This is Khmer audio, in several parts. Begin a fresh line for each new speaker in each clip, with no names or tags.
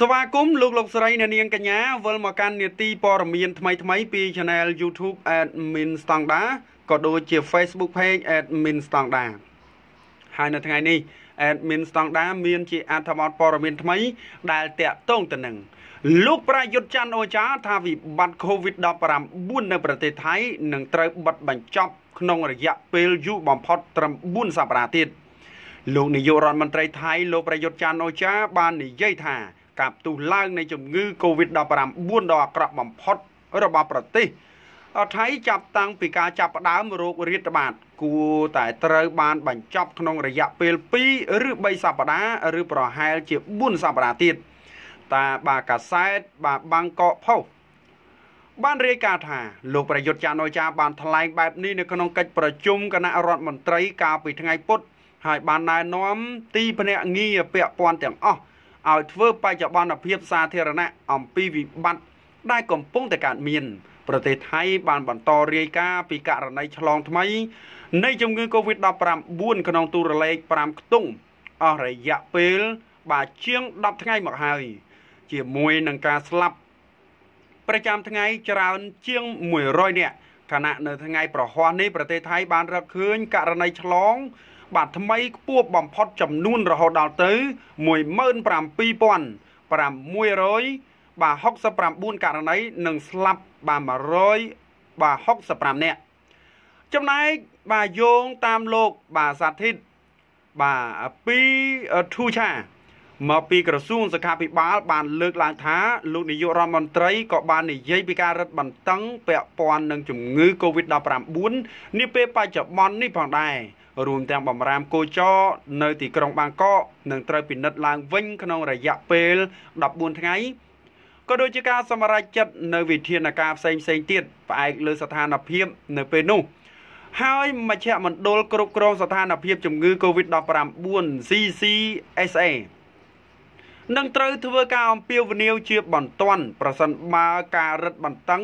ស្វាគមន៍លោកលោកស្រីអ្នកនាងកញ្ញាវិលមកកាន់នាទីព័ត៌មានថ្មីថ្មីពី Channel YouTube Admin Standard ក៏ដូចជា Facebook Page Admin Standard ហើយនៅថ្ងៃនេះ Admin Standard មានជាអត្ថបទព័ត៌មានថ្មី ដែលតាក់ទងទៅនឹង លោកប្រយុទ្ធច័ន្ទអូចា ថាវិបត្តិ COVID-19 នៅប្រទេសថៃនឹងត្រូវបិទបញ្ចប់ ក្នុងរយៈពេលយូរបំផុតត្រឹម4សប្តាហ៍ទៀតលោកនាយករដ្ឋមន្ត្រីថៃ លោកប្រយុទ្ធច័ន្ទអូចា បាននិយាយថាការផ្ទុះឡើងនៃជំងឺ Covid-19 ដ៏អាក្រក់បំផុត របស់ប្រទេសថៃចាប់តាំងពីការចាប់ផ្ដើមរោគរាតត្បាតគួរតែត្រូវបានបញ្ចប់ក្នុងរយៈពេល2ឬ3សប្តាហ៍ឬប្រហែលជា4សប្តាហ៍ទៀតតាបាកាសែតបាបាំងកកផុសបានរាយការណ៍ថា លោកប្រយុទ្ធចាណូចាបាន ថ្លែងបែបនេះនៅក្នុងកិច្ចប្រជុំគណៈរដ្ឋមន្ត្រីកាលពីថ្ងៃពុធហើយបានណែនាំទីភ្នាក់ងារពាក់ព័ន្ធទាំងអស់ឲ្យធ្វើបច្ចុប្បន្នភាពសាធារណៈអំពីវិបត្តិដែលកំពុងតែកើតមានប្រទេសថៃ បានបន្តរាយការណ៍ពីករណីឆ្លងថ្មី នៃ ជំងឺ Covid-19 ក្នុងទូរលេខ5ខ្ទង់អស់រយៈពេល បាទជាង10ថ្ងៃមកហើយ ជាមួយនឹងការស្លាប់ប្រចាំថ្ងៃច្រើនជាង100នាក់ខណៈនៅថ្ងៃ ប្រហ័សនេះ ប្រទេសថៃ បានរកឃើញករណីឆ្លងបាទថ្មីខ្ពស់បំផុតចំនួនរហូតដល់ទៅ17600បាទ69ករណីនិងស្លាប់បាទ100បាទ65នាក់ចំណែកបាទយោងតាមលោកបាទសាធិតបាទពីធូឆាមកពីក្រសួងសុខាភិបាល បានលើកឡើងថាលោកនាយករដ្ឋមន្ត្រីក៏បាននិយាយពីការរឹតបន្តឹងពាក់ព័ន្ធនឹងជំងឺ Covid-19 នាពេលបច្ចុប្បន្ននេះផងដែររួមទាំងបំរាមគោចរនៅទីក្រុងបាងកកនឹងត្រូវពិនិត្យឡើងវិញ ក្នុងរយៈពេល14ថ្ងៃក៏ដូចជាការសម្រេចចិត្តនៅវិធានការផ្សេងផ្សេងទៀតផ្អែកលើស្ថានភាព នៅពេលនោះហើយមជ្ឈមណ្ឌលគ្រប់គ្រងស្ថានភាពជំងឺ Covid-19 CCSA នឹងត្រូវធ្វើការអំពាវនាវជាបន្ទាន់ ប្រសិនបើការរឹតបន្តឹង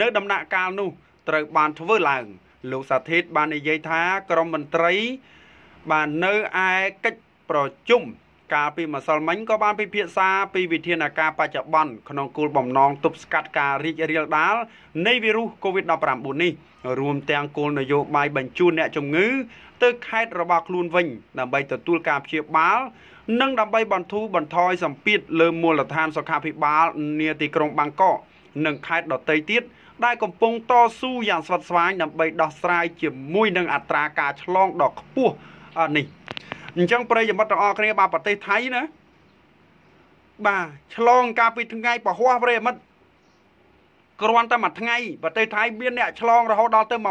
នៅដំណាក់កាលនោះត្រូវបានធ្វើឡើង។លោកសាធិតបាននិយាយថាក្រមមន្ត្រីបាននៅឯកិច្ចប្រជុំកាលពីម្សិលមិញក៏បានពិភាក្សា ពីវិធានការបច្ចុប្បន្នក្នុងគោលបំណងទប់ស្កាត់ការរីករាលដាល នៃវីរុស COVID-19 នេះរួមទាំងគោលនយោបាយបញ្ជូនអ្នកជំងឺទៅខេត្តរបស់ខ្លួនវិញដើម្បីទទួលការព្យាបាលនិងដើម្បីបន្ធូរបន្ថយសម្ពាធលើមូលដ្ឋានសុខាភិបាលនាទីក្រុង បាងកកនិងខេត្តដទៃទៀតដែលកំពុងតស៊ូយ៉ាងស្វិតស្វាញដើម្បីដោះស្រាយជាមួយនឹងអត្រាការឆ្លងដ៏ខ្ពស់នេះអញ្ចឹងប្រិយមិត្តទាំងអស់គ្នាបាទប្រទេសថៃណាបាទឆ្លងការពីថ្ងៃពហុប្រិយមិត្តគ្រាន់តែមួយថ្ងៃប្រទេសថៃមានអ្នកឆ្លងរហូតដល់ទៅ17669ក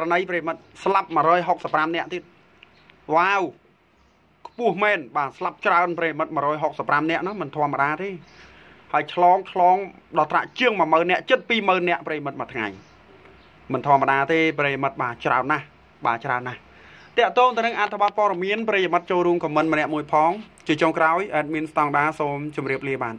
រណីប្រិមិត្តស្លាប់165អ្នកទៀតវ៉ាវខ្ពស់មែនបាទស្លាប់ច្រើនប្រិមិត្ត165អ្នកហ្នឹងមិនធម្មតាទេហើយឆ្លងឆ្លងដល់ត្រាក់ជាង10000នាក់ជិត20000នាក់ប្រិមិត្តមួយថ្ងៃមិនធម្មតាទេប្រិមិត្តបាទច្រើនណាស់បាទច្រើនណាស់តាក់ទងទៅនឹងអត្ថបទព័ត៌មានប្រិយមិត្តចូលរួមខមមិនម្នាក់មួយផងជាចុងក្រោយ admin ស្តង់ដាសូមជម្រាបលាបាទ